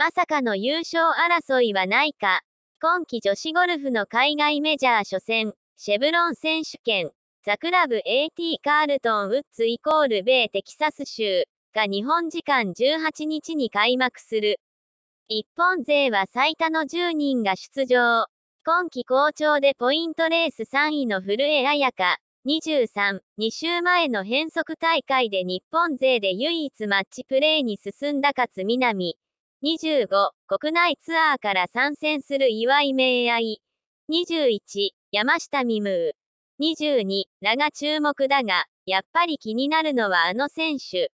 まさかの優勝争いはないか。今季女子ゴルフの海外メジャー初戦、シェブロン選手権、ザクラブ AT カールトンウッズイコール米テキサス州が日本時間18日に開幕する。日本勢は最多の10人が出場。今季好調でポイントレース3位の古江彩香。23、2週前の変則大会で日本勢で唯一マッチプレーに進んだ勝みなみ、25、国内ツアーから参戦する岩井明愛。21、山下美夢22、名が注目だが、やっぱり気になるのはあの選手。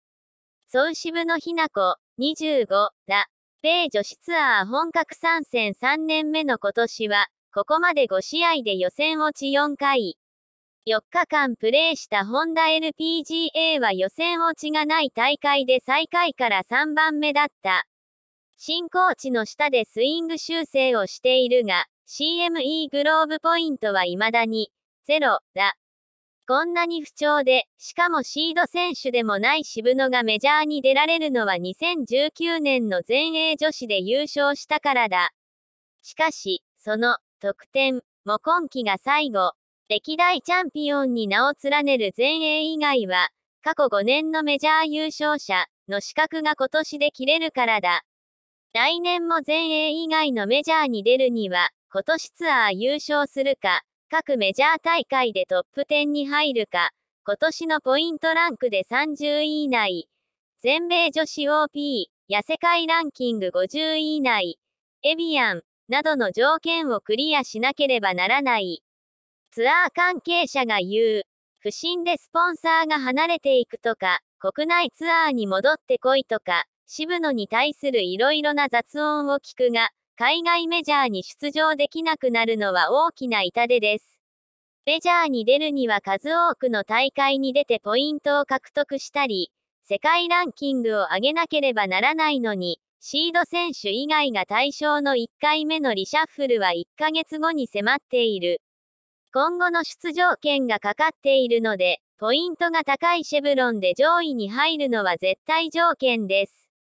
総支部のひな子、25、だ。米女子ツアー本格参戦3年目の今年は、ここまで5試合で予選落ち4回。4日間プレーしたホンダ LPGA は予選落ちがない大会で最下位から3番目だった。新コーチの下でスイング修正をしているが、CME グローブポイントは未だに0だ。こんなに不調で、しかもシード選手でもない渋野がメジャーに出られるのは2019年の全英女子で優勝したからだ。しかし、その得点も今季が最後、歴代チャンピオンに名を連ねる全英以外は、過去5年のメジャー優勝者の資格が今年で切れるからだ。来年も全英以外のメジャーに出るには、今年ツアー優勝するか、各メジャー大会でトップ10に入るか、今年のポイントランクで30位以内、全米女子 OP や世界ランキング50位以内、エビアンなどの条件をクリアしなければならない。ツアー関係者が言う、不審でスポンサーが離れていくとか、国内ツアーに戻ってこいとか、渋野に対する色々な雑音を聞くが、海外メジャーに出場できなくなるのは大きな痛手です。メジャーに出るには数多くの大会に出てポイントを獲得したり、世界ランキングを上げなければならないのに、シード選手以外が対象の1回目のリシャッフルは1ヶ月後に迫っている。今後の出場権がかかっているので、ポイントが高いシェブロンで上位に入るのは絶対条件です。